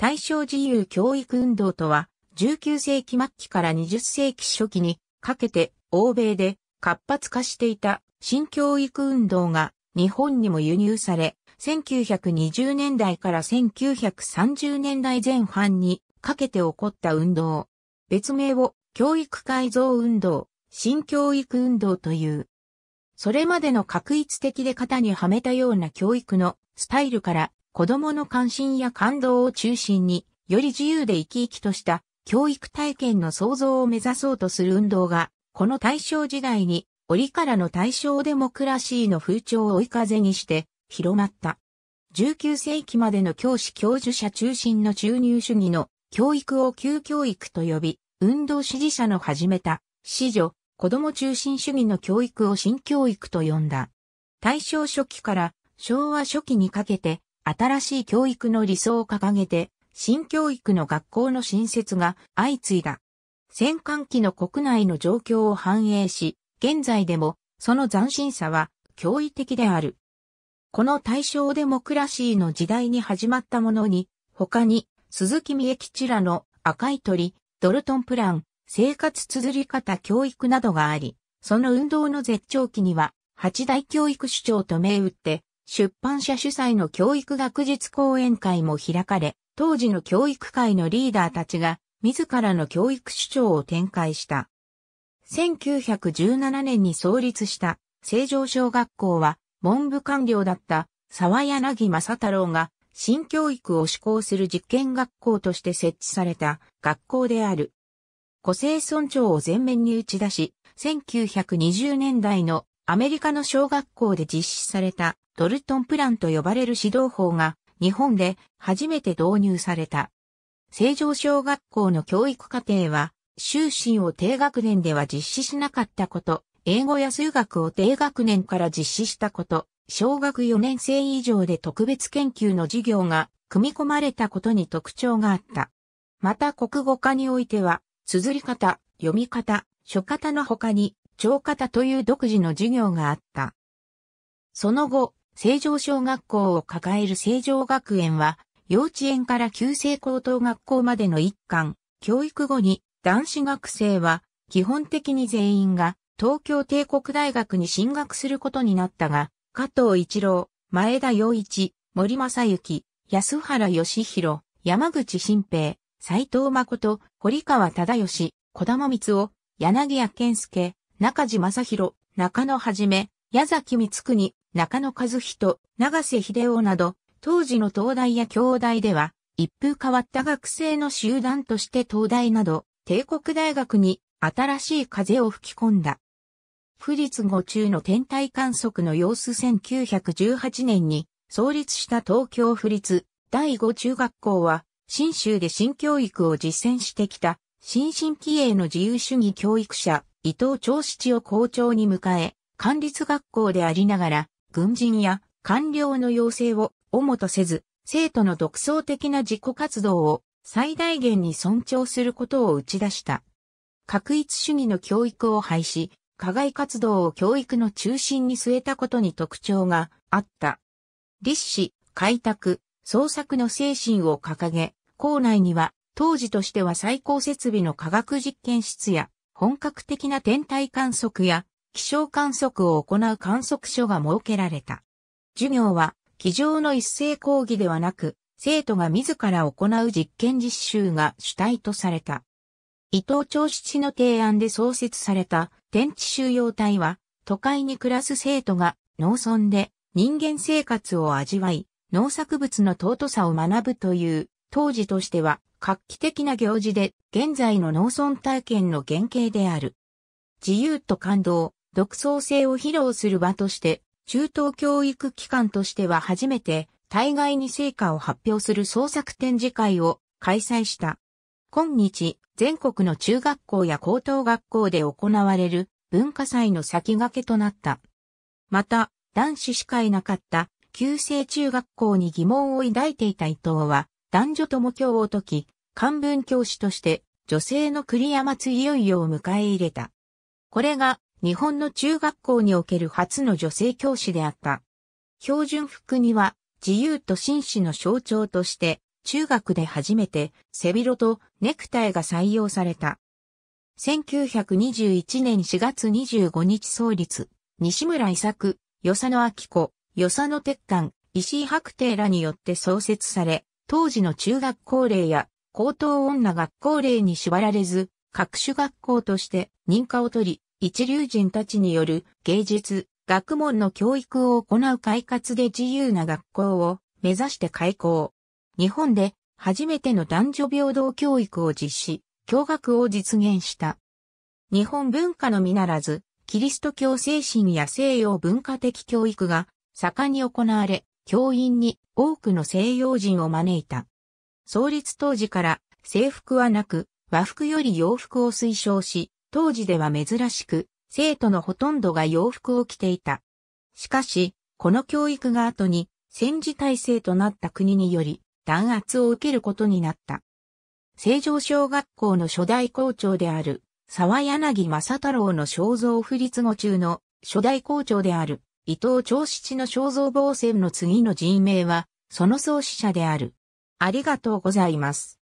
大正自由教育運動とは、19世紀末期から20世紀初期にかけて欧米で活発化していた新教育運動が日本にも輸入され、1920年代から1930年代前半にかけて起こった運動。別名を教育改造運動、新教育運動という。それまでの確一的で型にはめたような教育のスタイルから子供の関心や感動を中心に、より自由で生き生きとした教育体験の創造を目指そうとする運動が、この大正時代に、折からの大正デモクラシーの風潮を追い風にして、広まった。19世紀までの教師教授者中心の注入主義の教育を旧教育と呼び、運動支持者の始めた、子女、子供中心主義の教育を新教育と呼んだ。大正初期から昭和初期にかけて、新しい教育の理想を掲げて、新教育の学校の新設が相次いだ。戦艦機の国内の状況を反映し、現在でもその斬新さは驚異的である。この対象デモクラシーの時代に始まったものに、他に鈴木美恵吉らの赤い鳥、ドルトンプラン、生活綴り方教育などがあり、その運動の絶頂期には、八大教育主張と銘打って、出版社主催の教育学術講演会も開かれ、当時の教育界のリーダーたちが自らの教育主張を展開した。1917年に創立した成城小学校は文部官僚だった沢柳正太郎が新教育を施行する実験学校として設置された学校である。個性尊重を前面に打ち出し、1920年代のアメリカの小学校で実施されたドルトンプランと呼ばれる指導法が日本で初めて導入された。成城小学校の教育課程は、修身を低学年では実施しなかったこと、英語や数学を低学年から実施したこと、小学4年生以上で特別研究の授業が組み込まれたことに特徴があった。また国語科においては、綴り方、読み方、書方の他に超型という独自の授業があった。その後、成城小学校を抱える成城学園は、幼稚園から旧制高等学校までの一貫、教育後に男子学生は基本的に全員が東京帝国大学に進学することになったが、加藤一郎、前田洋一、森正幸、安原義弘、山口新平、斎藤誠、堀川忠義、小玉光を、柳谷健介、中地正宏、中野はじめ、矢崎光国、中野和人、長瀬秀夫など、当時の東大や京大では、一風変わった学生の集団として東大など、帝国大学に新しい風を吹き込んだ。富立後中の天体観測の様子1918年に創立した東京府立第五中学校は、新州で新教育を実践してきた、新進気鋭の自由主義教育者、伊藤長七を校長に迎え、管立学校でありながら、軍人や官僚の要請を主とせず、生徒の独創的な自己活動を最大限に尊重することを打ち出した。確一主義の教育を廃止、課外活動を教育の中心に据えたことに特徴があった。立志、開拓、創作の精神を掲げ、校内には当時としては最高設備の科学実験室や本格的な天体観測や気象観測を行う観測所が設けられた。授業は、机上の一斉講義ではなく、生徒が自ら行う実験実習が主体とされた。伊藤長七の提案で創設された天地収容体は、都会に暮らす生徒が農村で人間生活を味わい、農作物の尊さを学ぶという、当時としては画期的な行事で、現在の農村体験の原型である。自由と感動、独創性を披露する場として、中等教育機関としては初めて、対外に成果を発表する創作展示会を開催した。今日、全国の中学校や高等学校で行われる文化祭の先駆けとなった。また、男子しかいなかった旧制中学校に疑問を抱いていた伊藤は、男女とも教を解き、漢文教師として女性の栗山津いよいよを迎え入れた。これが日本の中学校における初の女性教師であった。標準服には自由と紳士の象徴として、中学で初めて背広とネクタイが採用された。1921年4月25日創立、西村伊作、与謝野明子、与謝野鉄管、石井白帝らによって創設され、当時の中学校令や高等女学校令に縛られず、各種学校として認可を取り、一流人たちによる芸術、学問の教育を行う快活で自由な学校を目指して開校。日本で初めての男女平等教育を実施、教学を実現した。日本文化のみならず、キリスト教精神や西洋文化的教育が盛んに行われ、教員に多くの西洋人を招いた。創立当時から制服はなく和服より洋服を推奨し、当時では珍しく生徒のほとんどが洋服を着ていた。しかし、この教育が後に戦時体制となった国により弾圧を受けることになった。成城小学校の初代校長である沢柳正太郎の肖像不立後中の初代校長である伊藤長七の肖像防戦の次の人名は、その創始者である。ありがとうございます。